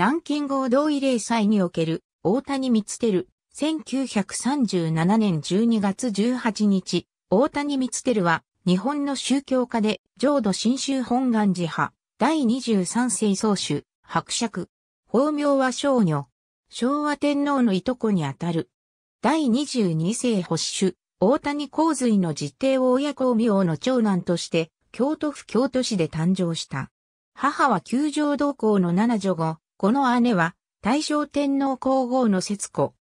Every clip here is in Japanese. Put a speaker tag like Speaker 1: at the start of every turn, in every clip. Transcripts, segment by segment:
Speaker 1: 南京合同慰霊祭における大谷光照、1937年12月18日、大谷光照は日本の宗教家で浄土真宗本願寺派、第23世宗主、伯爵、法名は少女、昭和天皇のいとこにあたる。第22世保守、大谷洪水の実定を親子明の長男として、京都府京都市で誕生した。母は球場同行の七女後、この姉は、大正天皇皇后の節子。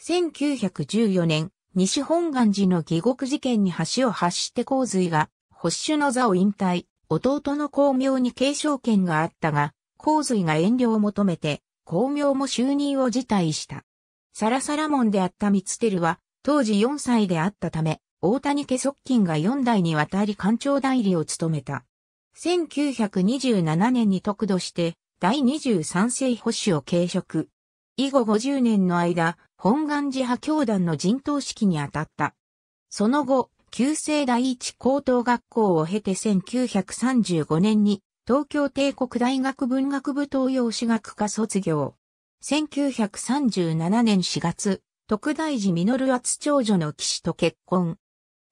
Speaker 1: 1914年、西本願寺の義国事件に橋を発して洪水が、保守の座を引退、弟の孔明に継承権があったが、洪水が遠慮を求めて、孔明も就任を辞退した。サラサラ門であったテルは、当時4歳であったため、大谷家側近が4代にわたり官庁代理を務めた。1927年に得度して、第23世保守を継職。以後50年の間、本願寺派教団の陣頭指揮に当たった。その後、旧制第一高等学校を経て1935年に東京帝国大学文学部東洋史学科卒業。1937年4月、徳大寺実厚長女の騎士と結婚。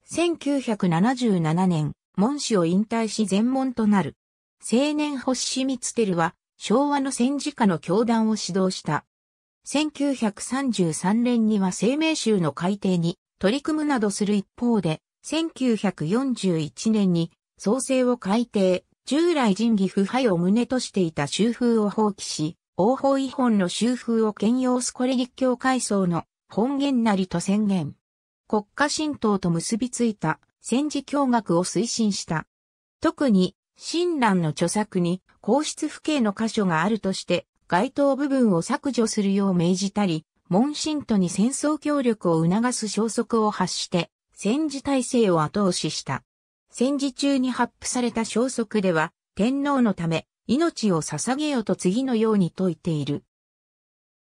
Speaker 1: 1977年、門氏を引退し全門となる。青年星てるは、昭和の戦時下の教団を指導した。1933年には生命集の改定に取り組むなどする一方で、1941年に創生を改定、従来人義腐敗を旨としていた修風を放棄し、王法違本の修風を兼用すこれ立教階層の本源なりと宣言。国家神道と結びついた戦時教学を推進した。特に親鸞の著作に皇室不敬の箇所があるとして、該当部分を削除するよう命じたり、門信徒に戦争協力を促す消息を発して、戦時体制を後押しした。戦時中に発布された消息では、天皇のため、命を捧げよと次のように説いている。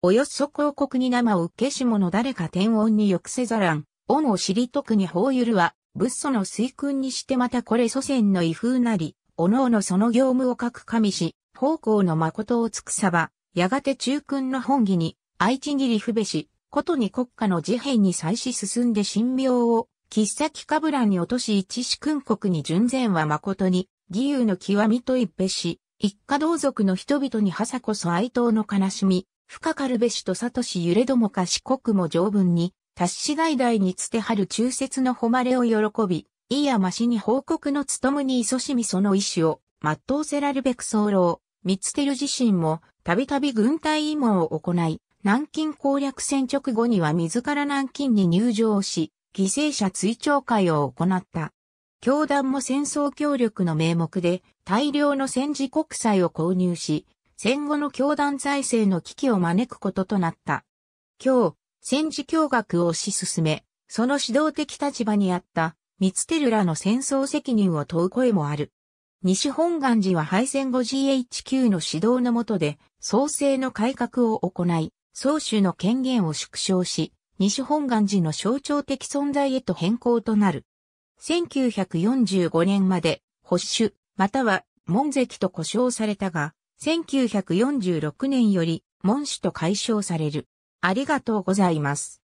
Speaker 1: およそ広告に生を受けし者誰か天音に抑せざらん、恩を知り特に法ゆるは、仏祖の水訓にしてまたこれ祖先の威風なり、おのおのその業務を書く神し、奉公の誠を尽くさば、やがて中君の本義に、愛知義理不べし、ことに国家の事変に際し進んで神妙を、喫茶木かぶらに落とし一子君国に純善は誠に、義勇の極みと一べし、一家同族の人々にはこそ哀悼の悲しみ、深かるべしと里し揺れどもかし国も条文に、達し代々につてはる中節の誉れを喜び、や、ましに報告の務むに勤しみその意志を、全うせらるべく候、三つてる自身も、たびたび軍隊慰問を行い、南京攻略戦直後には自ら南京に入場し、犠牲者追悼会を行った。教団も戦争協力の名目で大量の戦時国債を購入し、戦後の教団財政の危機を招くこととなった。今日、戦時教学を推し進め、その指導的立場にあった三つルらの戦争責任を問う声もある。西本願寺は敗戦後 GHQ の指導の下で、創生の改革を行い、宗主の権限を縮小し、西本願寺の象徴的存在へと変更となる。1945年まで、保守、または、門跡と呼称されたが、1946年より、門主と解消される。ありがとうございます。